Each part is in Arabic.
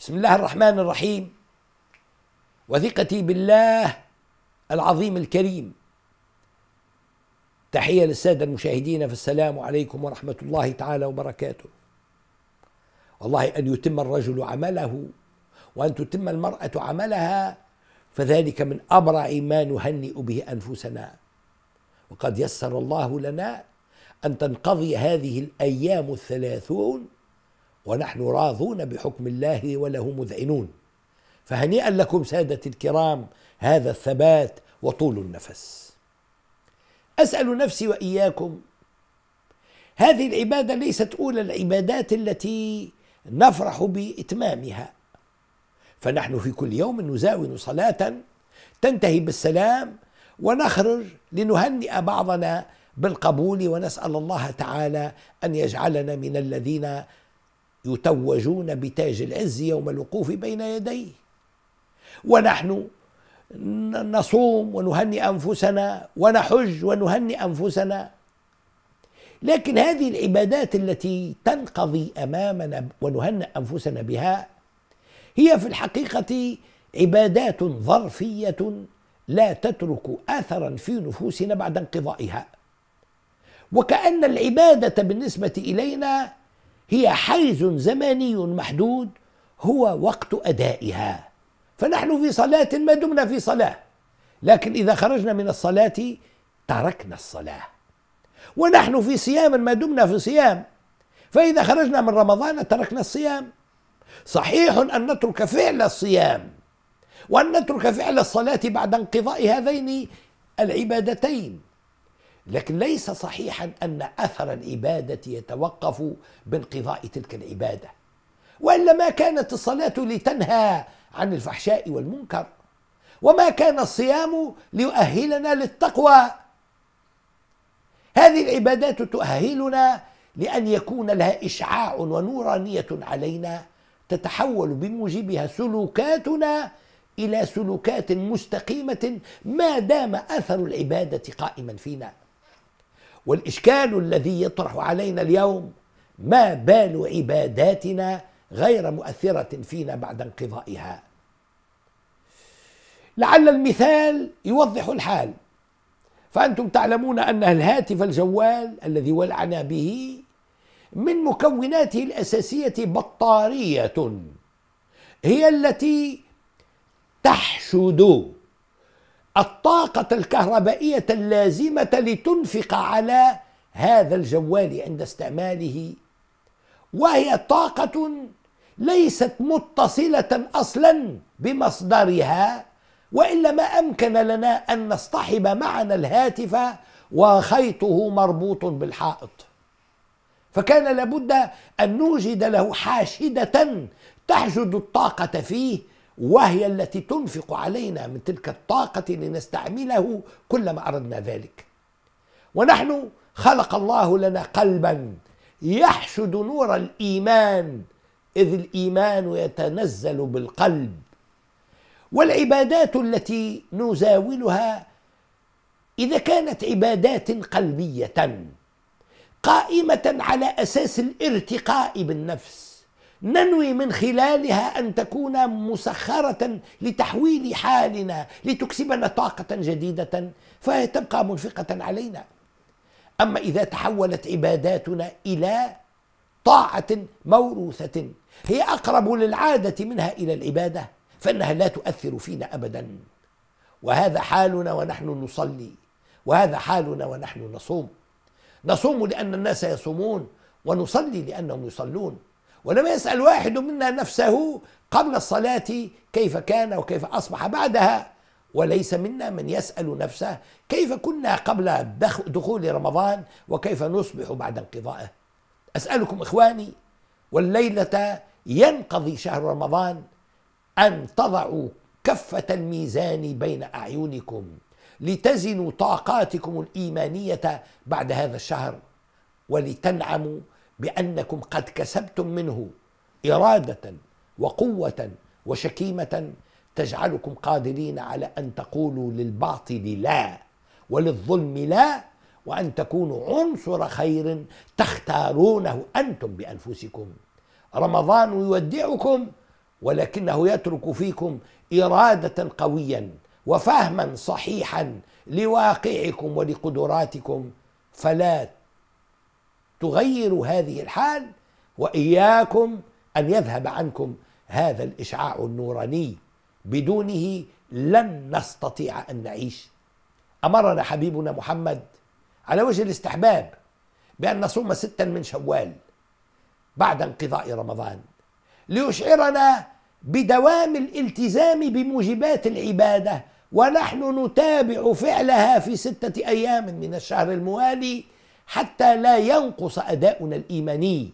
بسم الله الرحمن الرحيم وثقتي بالله العظيم الكريم تحية للسادة المشاهدين فالسلام عليكم ورحمة الله تعالى وبركاته والله أن يتم الرجل عمله وأن تتم المرأة عملها فذلك من أبرع ما نهنئ به أنفسنا وقد يسر الله لنا أن تنقضي هذه الأيام الثلاثون ونحن راضون بحكم الله وله مذعنون فهنيئا لكم سادة الكرام هذا الثبات وطول النفس أسأل نفسي وإياكم هذه العبادة ليست أولى العبادات التي نفرح بإتمامها فنحن في كل يوم نزاون صلاة تنتهي بالسلام ونخرج لنهنئ بعضنا بالقبول ونسأل الله تعالى أن يجعلنا من الذين يتوجون بتاج العز يوم الوقوف بين يديه ونحن نصوم ونهني انفسنا ونحج ونهني انفسنا لكن هذه العبادات التي تنقضي امامنا ونهنئ انفسنا بها هي في الحقيقه عبادات ظرفيه لا تترك اثرا في نفوسنا بعد انقضائها وكان العباده بالنسبه الينا هي حيز زماني محدود هو وقت ادائها فنحن في صلاة ما دمنا في صلاة لكن إذا خرجنا من الصلاة تركنا الصلاة ونحن في صيام ما دمنا في صيام فإذا خرجنا من رمضان تركنا الصيام صحيح أن نترك فعل الصيام وأن نترك فعل الصلاة بعد انقضاء هذين العبادتين لكن ليس صحيحا أن أثر العبادة يتوقف بانقضاء تلك العبادة وإلا ما كانت الصلاة لتنهى عن الفحشاء والمنكر وما كان الصيام ليؤهلنا للتقوى هذه العبادات تؤهلنا لأن يكون لها إشعاع ونورانية علينا تتحول بموجبها سلوكاتنا إلى سلوكات مستقيمة ما دام أثر العبادة قائما فينا والإشكال الذي يطرح علينا اليوم ما بال عباداتنا غير مؤثرة فينا بعد انقضائها لعل المثال يوضح الحال فأنتم تعلمون أن الهاتف الجوال الذي ولعنا به من مكوناته الأساسية بطارية هي التي تحشد الطاقة الكهربائية اللازمة لتنفق على هذا الجوال عند استعماله وهي طاقة ليست متصلة أصلا بمصدرها وإلا ما أمكن لنا أن نصطحب معنا الهاتف وخيطه مربوط بالحائط فكان لابد أن نوجد له حاشدة تحشد الطاقة فيه وهي التي تنفق علينا من تلك الطاقة لنستعمله كلما أردنا ذلك ونحن خلق الله لنا قلبا يحشد نور الإيمان إذ الإيمان يتنزل بالقلب والعبادات التي نزاولها إذا كانت عبادات قلبية قائمة على أساس الارتقاء بالنفس ننوي من خلالها أن تكون مسخرة لتحويل حالنا لتكسبنا طاقة جديدة فهي تبقى منفقة علينا أما إذا تحولت عباداتنا إلى طاعة موروثة هي أقرب للعادة منها إلى العبادة فإنها لا تؤثر فينا أبدا وهذا حالنا ونحن نصلي وهذا حالنا ونحن نصوم نصوم لأن الناس يصومون ونصلي لأنهم يصلون ولما يسأل واحد منا نفسه قبل الصلاة كيف كان وكيف أصبح بعدها وليس منا من يسأل نفسه كيف كنا قبل دخول رمضان وكيف نصبح بعد انقضائه أسألكم إخواني والليلة ينقضي شهر رمضان أن تضعوا كفة الميزان بين أعينكم لتزنوا طاقاتكم الإيمانية بعد هذا الشهر ولتنعموا بأنكم قد كسبتم منه إرادة وقوة وشكيمة تجعلكم قادرين على أن تقولوا للباطل لا وللظلم لا وأن تكونوا عنصر خير تختارونه أنتم بأنفسكم رمضان يودعكم ولكنه يترك فيكم إرادة قويا وفهما صحيحا لواقعكم ولقدراتكم فلا تغيروا هذه الحال وإياكم أن يذهب عنكم هذا الإشعاع النوراني بدونه لن نستطيع أن نعيش أمرنا حبيبنا محمد على وجه الاستحباب بأن نصوم ستا من شوال بعد انقضاء رمضان ليشعرنا بدوام الالتزام بموجبات العباده ونحن نتابع فعلها في سته ايام من الشهر الموالي حتى لا ينقص اداؤنا الايماني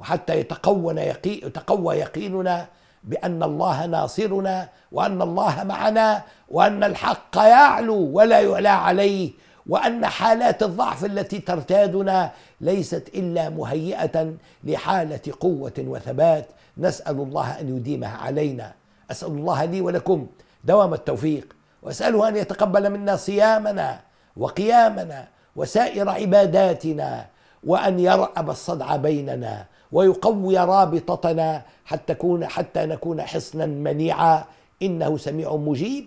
وحتى يتقون يقي... يتقوى يقيننا بان الله ناصرنا وان الله معنا وان الحق يعلو ولا يعلى عليه وأن حالات الضعف التي ترتادنا ليست إلا مهيئة لحالة قوة وثبات نسأل الله أن يديمها علينا أسأل الله لي ولكم دوام التوفيق وأسأله أن يتقبل منا صيامنا وقيامنا وسائر عباداتنا وأن يرأب الصدع بيننا ويقوي رابطتنا حتى, تكون حتى نكون حصنا منيعا إنه سميع مجيب